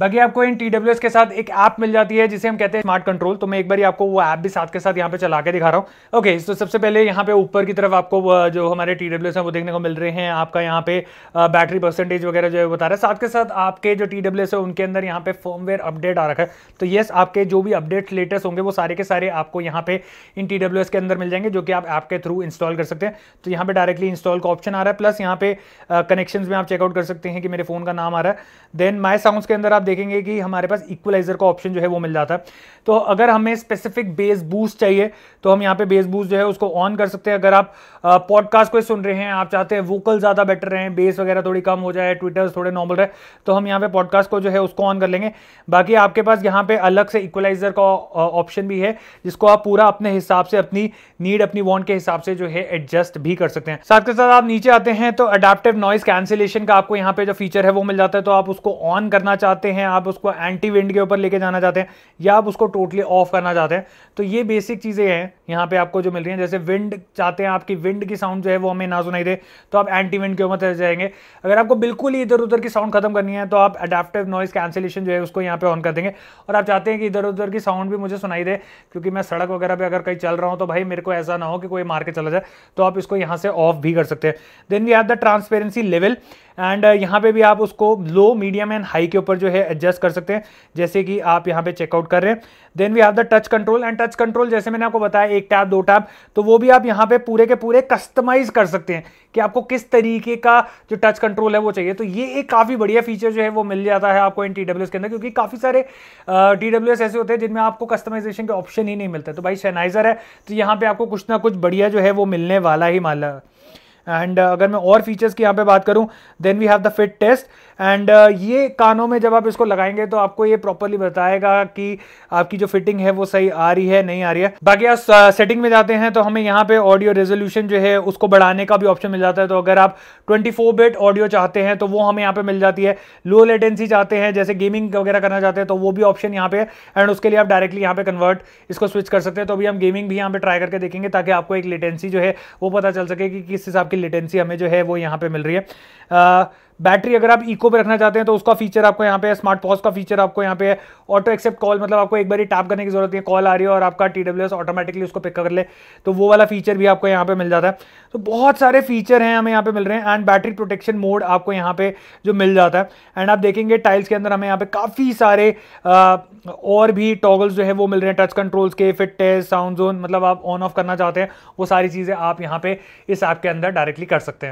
बाकी आपको इन टी के साथ एक ऐप मिल जाती है जिसे हम कहते हैं स्मार्ट कंट्रोल तो मैं एक बार आपको वो ऐप भी साथ के साथ यहाँ पे चला के दिखा रहा हूँ ओके तो सबसे पहले यहाँ पे ऊपर की तरफ आपको जो हमारे टी है वो देखने को मिल रहे हैं आपका यहाँ पे बैटरी परसेंटेज वगैरह जो है बता रहा है साथ के साथ आपके जो टी है उनके अंदर यहाँ पे फॉर्मवेयर अपडेट आ रखा है तो येस आपके जो भी अपडेट लेटेस्ट होंगे वो सारे के सारे आपको यहाँ पे इन टी के अंदर मिल जाएंगे जो कि आप ऐप के थ्रू इंस्टॉल कर सकते हैं तो यहाँ पे डायरेक्टली इंस्टॉल का ऑप्शन आ रहा है प्लस यहाँ पे कनेक्शन में आप चेकआउट कर सकते हैं कि मेरे फोन का नाम आ रहा है देन माई साउंड के अंदर आप आप देखेंगे कि हमारे पास इक्वलाइजर का ऑप्शन जो है वो मिल जाता है तो अगर हमें स्पेसिफिक बेस बूस्ट चाहिए तो हम यहाँ पे बेस बूस्ट जो है उसको ऑन कर सकते हैं अगर आप पॉडकास्ट को सुन रहे हैं आप चाहते हैं वोकल ज़्यादा बेटर रहे बेस वगैरह थोड़ी कम हो जाए ट्विटर थोड़े नॉर्मल रहे तो हम यहाँ पे पॉडकास्ट को जो है उसको ऑन कर लेंगे बाकी आपके पास यहाँ पे अलग से इक्वलाइजर का ऑप्शन भी है जिसको आप पूरा अपने हिसाब से अपनी नीड अपनी वॉन्ट के हिसाब से जो है एडजस्ट भी कर सकते हैं साथ के साथ आप नीचे आते हैं तो अडाप्टिव नॉइस कैंसिलेशन का आपको यहाँ पे जो फीचर है वो मिल जाता है तो आप उसको ऑन करना चाहते हैं आप उसको एंटी विंड के ऊपर लेके जाना चाहते हैं या आप उसको टोटली ऑफ करना चाहते हैं तो ये बेसिक चीज़ें हैं यहाँ पे आपको जो मिल रही हैं जैसे विंड चाहते हैं आपकी विंड की साउंड जो है वो हमें ना सुनाई दे तो आप एंटी विंड के ऊपर चले जाएंगे अगर आपको बिल्कुल ही इधर उधर की साउंड खत्म करनी है तो आप अडेप्टिव नॉइस कैंसिलेशन जो है उसको यहाँ पे ऑन कर देंगे और आप चाहते हैं कि इधर उधर की साउंड भी मुझे सुनाई दे क्योंकि मैं सड़क वगैरह पर अगर कहीं चल रहा हूँ तो भाई मेरे को ऐसा ना हो कि कोई मार के चला जाए तो आप इसको यहाँ से ऑफ भी कर सकते हैं then we have the transparency level and uh, यहाँ पे भी आप उसको लो मीडियम एंड हाई के ऊपर जो है एडजस्ट कर सकते हैं जैसे कि आप यहाँ पे चेकआउट कर रहे हैं then we have the touch control and touch control जैसे मैंने आपको बताया एक टैप दो टैप तो वो भी आप यहाँ पे पूरे के पूरे कस्टमाइज कर सकते हैं कि आपको किस तरीके का जो टच कंट्रोल है वो चाहिए तो ये एक काफ़ी बढ़िया फीचर जो है वो मिल जाता है आपको इन टी के अंदर क्योंकि काफ़ी सारे टी ऐसे होते हैं जिनमें आपको कस्टमाइजेशन के ऑप्शन ही नहीं मिलते तो भाई शेनाइजर है तो यहाँ पे आपको कुछ ना कुछ बढ़िया जो है वो मिलने वाला ही माला एंड uh, अगर मैं और फीचर्स की यहाँ पे बात करूँ then we have the fit test and ये कानों में जब आप इसको लगाएंगे तो आपको ये प्रॉपरली बताएगा कि आपकी जो फिटिंग है वो सही आ रही है नहीं आ रही है बाकी आप सेटिंग uh, में जाते हैं तो हमें यहाँ पे ऑडियो रेजोल्यूशन जो है उसको बढ़ाने का भी ऑप्शन मिल जाता है तो अगर आप 24 बिट ऑडियो चाहते हैं तो वो हमें यहाँ पे मिल जाती है लो लेटेंसी चाहते हैं जैसे गेमिंग वगैरह करना चाहते हैं तो वो भी ऑप्शन यहाँ पे एंड उसके लिए आप डायरेक्टली यहाँ पे कन्वर्ट इसको स्विच कर सकते हैं तो अभी हम गेमिंग भी यहाँ पे ट्राई करके देखेंगे ताकि आपको एक लेटेंसी जो है वो पता चल सके कि किस हिसाब की लेटेंसी हमें जो है वो यहाँ पे मिल रही है बैटरी अगर आप इको पे रखना चाहते हैं तो उसका फीचर आपको यहाँ पे है स्मार्ट पॉज का फीचर आपको यहाँ पे है ऑटो एक्सेप्ट कॉल मतलब आपको एक बार टैप करने की जरूरत है कॉल आ रही है और आपका टी डब्ल्यू एस ऑटोमेटिकली उसको पिक कर ले तो वो वाला फीचर भी आपको यहाँ पे मिल जाता है तो बहुत सारे फीचर हैं हमें यहाँ पे मिल रहे हैं एंड बैटरी प्रोटेक्शन मोड आपको यहाँ पे जो मिल जाता है एंड आप देखेंगे टाइल्स के अंदर हमें यहाँ पे काफ़ी सारे और भी टॉगल्स जो है वो मिल रहे हैं टच कंट्रोल्स के फिट टेस्ट साउंड जोन मतलब आप ऑन ऑफ करना चाहते हैं वो सारी चीज़ें आप यहाँ पे इस ऐप के अंदर डायरेक्टली कर सकते हैं